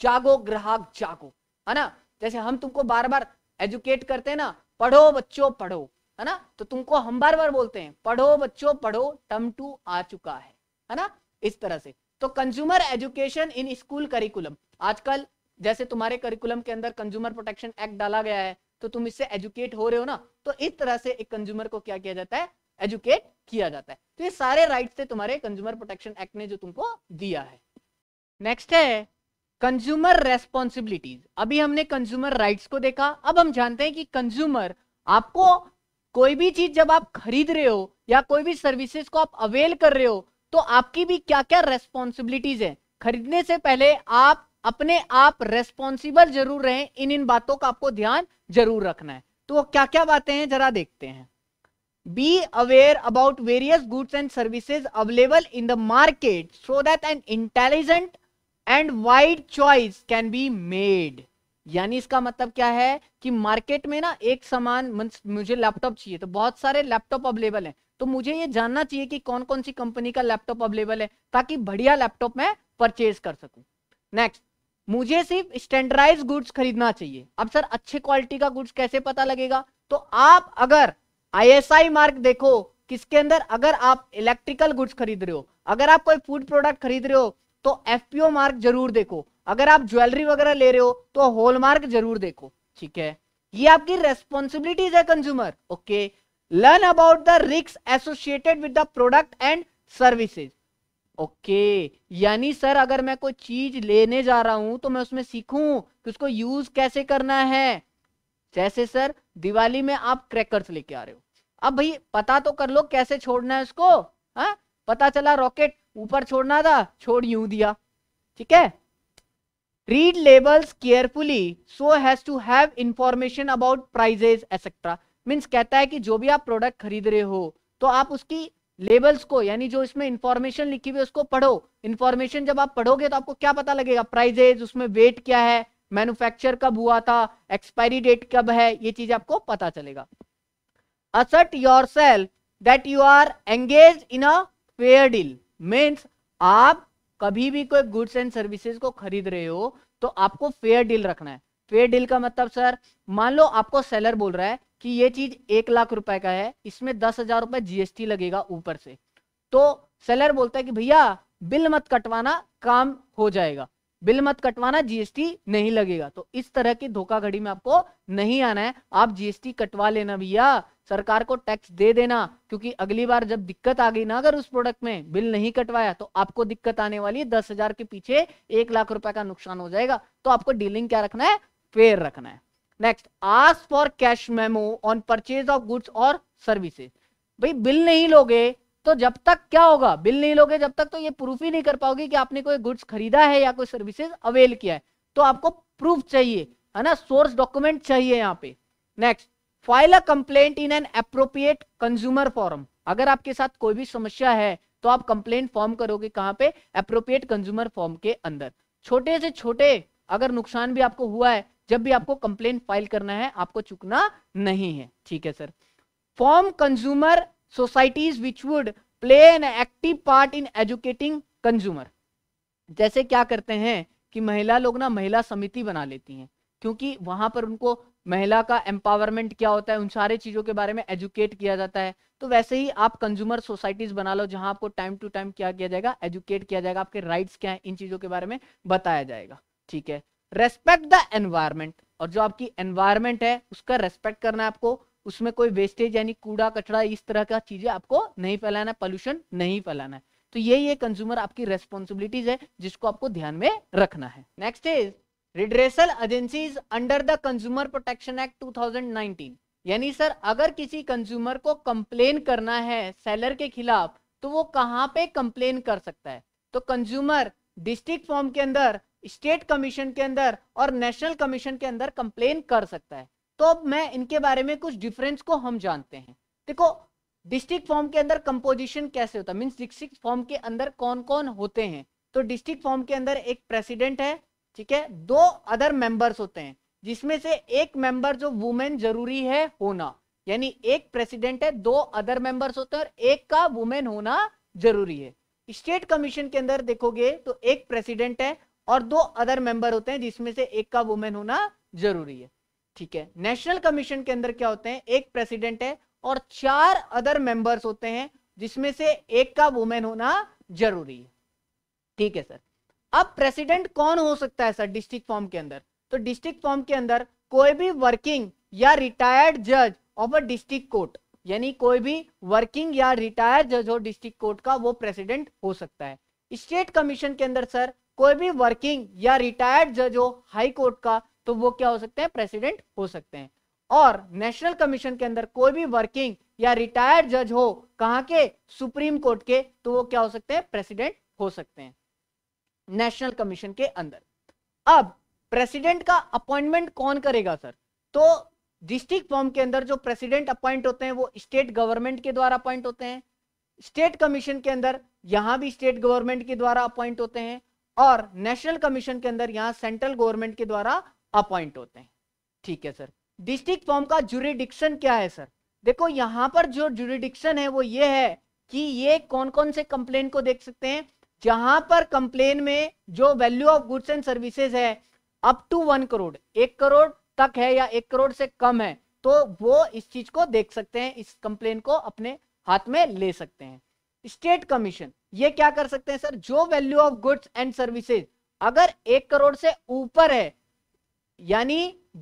जागो ग्राहक जागो है ना जैसे हम तुमको बार बार एजुकेट करते हैं ना पढ़ो बच्चों पढ़ो है ना तो तुमको हम बार बार बोलते हैं पढ़ो बच्चों पढ़ो टम टू आ चुका है है ना इस तरह से तो consumer education in school curriculum आजकल जैसे तुम्हारे करिकुलम के अंदर कंज्यूमर प्रोटेक्शन एक्ट डाला गया है तो तुम इससे एजुकेट हो रहे हो ना तो इस तरह से एक कंज्यूमर को क्या किया जाता है एजुकेट किया जाता है तो ये सारे राइट से तुम्हारे कंज्यूमर प्रोटेक्शन एक्ट ने जो तुमको दिया है नेक्स्ट है कंज्यूमर रेस्पॉन्सिबिलिटीज अभी हमने कंज्यूमर राइट्स को देखा अब हम जानते हैं कि कंज्यूमर आपको कोई भी चीज जब आप खरीद रहे हो या कोई भी सर्विसेज को आप अवेल कर रहे हो तो आपकी भी क्या क्या रेस्पॉन्सिबिलिटीज है खरीदने से पहले आप अपने आप रेस्पॉन्सिबल जरूर रहें इन इन बातों का आपको ध्यान जरूर रखना है तो क्या क्या बातें हैं जरा देखते हैं be aware about various goods and services available in the market so that an intelligent and wide choice can be made यानी इसका मतलब क्या है कि मार्केट में ना एक समान मुझे लैपटॉप चाहिए तो बहुत सारे लैपटॉप अवेलेबल हैं तो मुझे ये जानना चाहिए कि कौन कौन सी कंपनी का लैपटॉप अवेलेबल है ताकि बढ़िया लैपटॉप मैं परचेज कर सकूं नेक्स्ट मुझे सिर्फ स्टैंडर्डाइज गुड्स खरीदना चाहिए अब सर अच्छे क्वालिटी का गुड्स कैसे पता लगेगा तो आप अगर आई मार्क देखो किसके अंदर अगर आप इलेक्ट्रिकल गुड्स खरीद रहे हो अगर आप कोई फूड प्रोडक्ट खरीद रहे हो तो एफपीओ मार्क जरूर देखो अगर आप ज्वेलरी वगैरह ले रहे हो तो हॉलमार्क जरूर देखो ठीक है ये आपकी रेस्पॉन्सिबिलिटीज है consumer okay learn about the risks associated with the product and services okay यानी सर अगर मैं कोई चीज लेने जा रहा हूं तो मैं उसमें सीखूं कि उसको यूज कैसे करना है जैसे सर दिवाली में आप क्रैकर्स लेके आ रहे हो अब भाई पता तो कर लो कैसे छोड़ना है उसको हा? पता चला रॉकेट ऊपर छोड़ना था छोड़ यूं दिया ठीक है read labels carefully so has to have information about prices etcetera means कहता है कि जो भी आप प्रोडक्ट खरीद रहे हो तो आप उसकी लेबल्स को यानी जो इसमें इंफॉर्मेशन लिखी हुई है उसको पढ़ो इन्फॉर्मेशन जब आप पढ़ोगे तो आपको क्या पता लगेगा प्राइजेज उसमें वेट क्या है मैन्युफैक्चर कब हुआ था एक्सपायरी डेट कब है ये चीज आपको पता चलेगा assert yourself that you are engage in a fair deal means आप कभी भी कोई गुड्स एंड सर्विसेज को खरीद रहे हो तो आपको फेयर डील रखना है फेयर डील का मतलब सर मान लो आपको सेलर बोल रहा है कि ये चीज एक लाख रुपए का है इसमें दस हजार रुपए जीएसटी लगेगा ऊपर से तो सेलर बोलता है कि भैया बिल मत कटवाना काम हो जाएगा बिल मत कटवाना जीएसटी नहीं लगेगा तो इस तरह की धोखाघड़ी में आपको नहीं आना है आप जीएसटी कटवा लेना भैया सरकार को टैक्स दे देना क्योंकि अगली बार जब दिक्कत आ गई ना अगर उस प्रोडक्ट में बिल नहीं कटवाया तो आपको दिक्कत आने वाली है दस हजार के पीछे एक लाख रुपए का नुकसान हो जाएगा तो आपको डीलिंग क्या रखना है फेयर रखना है next ask for cash memo on purchase of goods और सर्विसेज भाई बिल नहीं लोगे तो जब तक क्या होगा बिल नहीं लोगे जब तक तो ये प्रूफ ही नहीं कर पाओगे कि आपने कोई गुड्स खरीदा है या कोई सर्विसेज अवेल किया है तो आपको प्रूफ चाहिए है ना सोर्स डॉक्यूमेंट चाहिए यहाँ पे next file a complaint in an appropriate consumer forum अगर आपके साथ कोई भी समस्या है तो आप कंप्लेंट फॉर्म करोगे कहां पे अप्रोप्रिएट कंज्यूमर फॉर्म के अंदर छोटे से छोटे अगर नुकसान भी आपको हुआ है जब भी आपको कंप्लेंट फाइल करना है आपको चुकना नहीं है ठीक है sir form consumer societies which would play an active part in educating consumer जैसे क्या करते हैं कि महिला लोग ना महिला समिति बना लेती हैं क्योंकि वहां पर उनको महिला का एम्पावरमेंट क्या होता है उन सारे चीज़ों के बारे में एजुकेट किया जाता है तो वैसे ही आप कंज्यूमर सोसाइटीज़ बना लो जहां आपको टाइम टू टाइम क्या किया जाएगा एजुकेट किया जाएगा आपके राइट्स क्या हैं इन चीज़ों के बारे में बताया जाएगा ठीक है रेस्पेक्ट द एनवायरमेंट और जो आपकी एनवायरमेंट है उसका रेस्पेक्ट करना है आपको उसमें कोई वेस्टेज यानी कूड़ा कचरा इस तरह का चीज़ें आपको नहीं फैलाना पॉल्यूशन नहीं फैलाना है तो यही ये कंज्यूमर आपकी रेस्पॉन्सिबिलिटीज है जिसको आपको ध्यान में रखना है next is redressal agencies under the consumer protection act 2019 यानी सर अगर किसी कंज्यूमर को कंप्लेन करना है सेलर के खिलाफ तो वो कहाँ पे कंप्लेन कर सकता है तो कंज्यूमर डिस्ट्रिक्ट फॉर्म के अंदर स्टेट कमीशन के अंदर और नेशनल कमीशन के अंदर कंप्लेन कर सकता है तो अब मैं इनके बारे में कुछ डिफरेंस को हम जानते हैं देखो डिस्ट्रिक्ट फॉर्म के अंदर कंपोजिशन कैसे होता है मीन्स डिस्ट्रिक्ट फॉर्म के अंदर कौन कौन होते हैं तो डिस्ट्रिक्ट फॉर्म के अंदर एक प्रेसिडेंट है ठीक है दो अदर मेंबर्स होते हैं जिसमें से एक मेंबर जो वुमेन जरूरी है होना यानी एक प्रेसिडेंट है दो अदर मेंबर्स होते हैं और एक का वुमेन होना जरूरी है स्टेट कमीशन के अंदर देखोगे तो एक प्रेसिडेंट है और दो अदर मेंबर होते हैं जिसमें से एक का वुमेन होना जरूरी है ठीक है नेशनल कमीशन के अंदर क्या होते हैं एक प्रेसिडेंट है और चार अदर मेंबर्स होते हैं जिसमें से एक का वुमेन होना जरूरी है ठीक है सर अब प्रेसिडेंट कौन हो सकता है सर डिस्ट्रिक्ट फॉर्म के अंदर तो डिस्ट्रिक्ट फॉर्म के अंदर कोई भी वर्किंग या रिटायर्ड जज ऑफ अ डिस्ट्रिक्ट कोर्ट यानी कोई भी वर्किंग या रिटायर्ड जज हो डिस्ट्रिक्ट कोर्ट का वो प्रेसिडेंट हो सकता है स्टेट कमीशन के अंदर सर कोई भी वर्किंग या रिटायर्ड जज हो हाई कोर्ट का तो वो क्या हो सकते हैं प्रेसिडेंट हो सकते हैं और नेशनल कमीशन के अंदर कोई भी वर्किंग या रिटायर्ड जज हो कहा के सुप्रीम कोर्ट के तो वो क्या हो सकते हैं प्रेसिडेंट हो सकते हैं नेशनल कमीशन के अंदर अब प्रेसिडेंट का अपॉइंटमेंट कौन करेगा सर तो डिस्ट्रिक्ट फॉर्म के अंदर जो प्रेसिडेंट अपॉइंट होते हैं वो स्टेट गवर्नमेंट के द्वारा अपॉइंट होते हैं स्टेट कमीशन के अंदर यहां भी स्टेट गवर्नमेंट के द्वारा अपॉइंट होते हैं और नेशनल कमीशन के अंदर यहां सेंट्रल गवर्नमेंट के द्वारा अपॉइंट होते हैं ठीक है सर डिस्ट्रिक्ट फॉर्म का जुरिडिक्शन क्या है सर देखो यहां पर जो जुरिडिक्शन है वो ये है कि ये कौन कौन से कंप्लेन को देख सकते हैं जहां पर कंप्लेन में जो value of goods and services है अप टू वन करोड़ एक करोड़ तक है या एक करोड़ से कम है तो वो इस चीज को देख सकते हैं इस कंप्लेन को अपने हाथ में ले सकते हैं स्टेट कमीशन ये क्या कर सकते हैं सर जो value of goods and services अगर एक करोड़ से ऊपर है यानी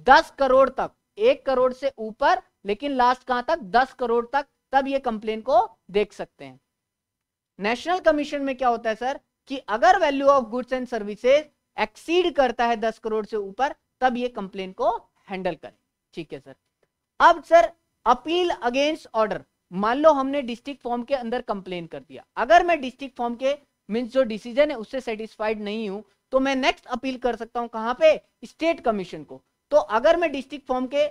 दस करोड़ तक एक करोड़ से ऊपर लेकिन लास्ट कहां तक दस करोड़ तक तब ये कंप्लेन को देख सकते हैं नेशनल कमीशन में क्या होता है सर कि अगर value of goods and services exceed करता है दस करोड़ से ऊपर तब ये कंप्लेन को हैंडल करें ठीक है सर अब सर अपील अगेंस्ट ऑर्डर मान लो हमने डिस्ट्रिक्ट फॉर्म के अंदर कंप्लेन कर दिया अगर मैं डिस्ट्रिक्ट फॉर्म के मीन जो डिसीजन है उससे सेटिस्फाइड नहीं हूं तो मैं नेक्स्ट अपील कर सकता हूं कहां पे स्टेट कमीशन को तो अगर मैं डिस्ट्रिक्ट फॉर्म के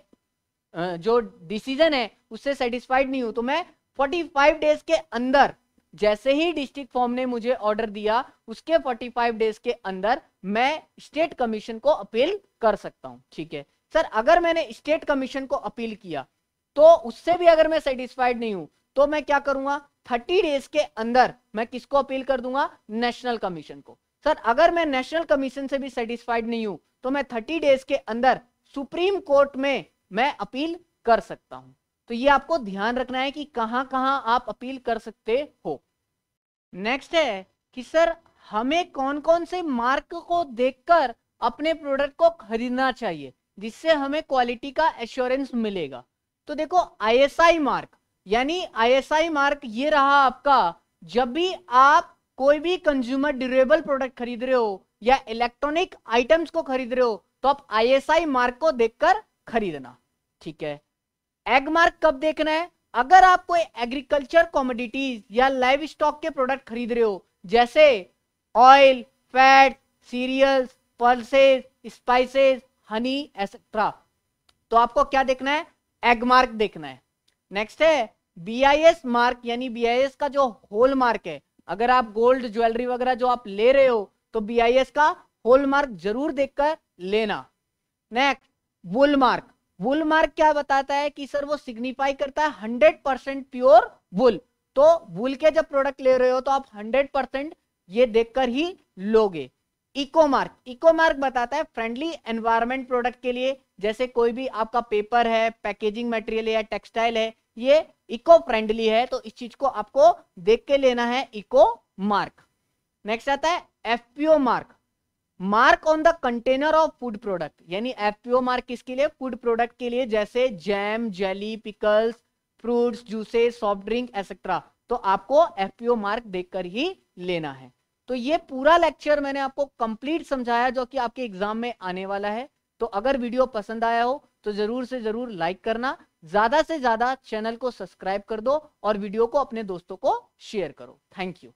जो डिसीजन है उससे सेटिस्फाइड नहीं हूं तो मैं 45 डेज के अंदर जैसे ही डिस्ट्रिक्ट फॉर्म ने मुझे ऑर्डर दिया उसके 45 डेज के अंदर मैं स्टेट कमीशन को अपील कर सकता हूं ठीक है सर अगर मैंने स्टेट कमीशन को अपील किया तो उससे भी अगर मैं सेटिस्फाइड नहीं हूं तो मैं क्या करूंगा थर्टी डेज के अंदर मैं किसको अपील कर दूंगा नेशनल कमीशन को सर अगर मैं नेशनल कमीशन से भी सेटिस्फाइड नहीं हूं तो मैं थर्टी डेज के अंदर सुप्रीम कोर्ट में मैं अपील कर सकता हूं तो ये आपको ध्यान रखना है कि कहां कहां आप अपील कर सकते हो नेक्स्ट है कि सर हमें कौन कौन से मार्क को देखकर अपने प्रोडक्ट को खरीदना चाहिए जिससे हमें क्वालिटी का एश्योरेंस मिलेगा तो देखो आईएसआई मार्क यानी आईएसआई मार्क ये रहा आपका जब भी आप कोई भी कंज्यूमर ड्यूरेबल प्रोडक्ट खरीद रहे हो या इलेक्ट्रॉनिक आइटम्स को खरीद रहे हो तो आप आईएसआई मार्क को देखकर खरीदना ठीक है एग मार्क कब देखना है अगर आप कोई एग्रीकल्चर कॉमोडिटीज या लाइव स्टॉक के प्रोडक्ट खरीद रहे हो जैसे oil fat cereals pulses spices honey etcetera तो आपको क्या देखना है एग मार्क देखना है नेक्स्ट है बीआईएस मार्क यानी बीआईएस का जो होल मार्क है अगर आप गोल्ड ज्वेलरी वगैरह जो आप ले रहे हो तो बीआईएस का होल मार्क जरूर देखकर लेना next bull mark wool mark क्या बताता है कि सर वो सिग्निफाई करता है हंड्रेड परसेंट प्योर वुल तो वुल के जब प्रोडक्ट ले रहे हो तो आप हंड्रेड परसेंट ये देखकर ही लोगे इको मार्क इको मार्क बताता है फ्रेंडली एनवायरमेंट प्रोडक्ट के लिए जैसे कोई भी आपका पेपर है पैकेजिंग मटेरियल है टेक्सटाइल है ये इको फ्रेंडली है तो इस चीज को आपको देख के लेना है इको मार्क नेक्स्ट आता है FPO mark mark on the container of food product यानी एफपीओ मार्क किसके लिए फूड प्रोडक्ट के लिए जैसे jam jelly pickles fruits juices soft drink etcetera तो आपको एफपीओ मार्क देखकर ही लेना है तो ये पूरा लेक्चर मैंने आपको कंप्लीट समझाया जो कि आपके एग्जाम में आने वाला है तो अगर वीडियो पसंद आया हो तो जरूर से जरूर लाइक करना ज्यादा से ज्यादा चैनल को सब्सक्राइब कर दो और वीडियो को अपने दोस्तों को शेयर करो थैंक यू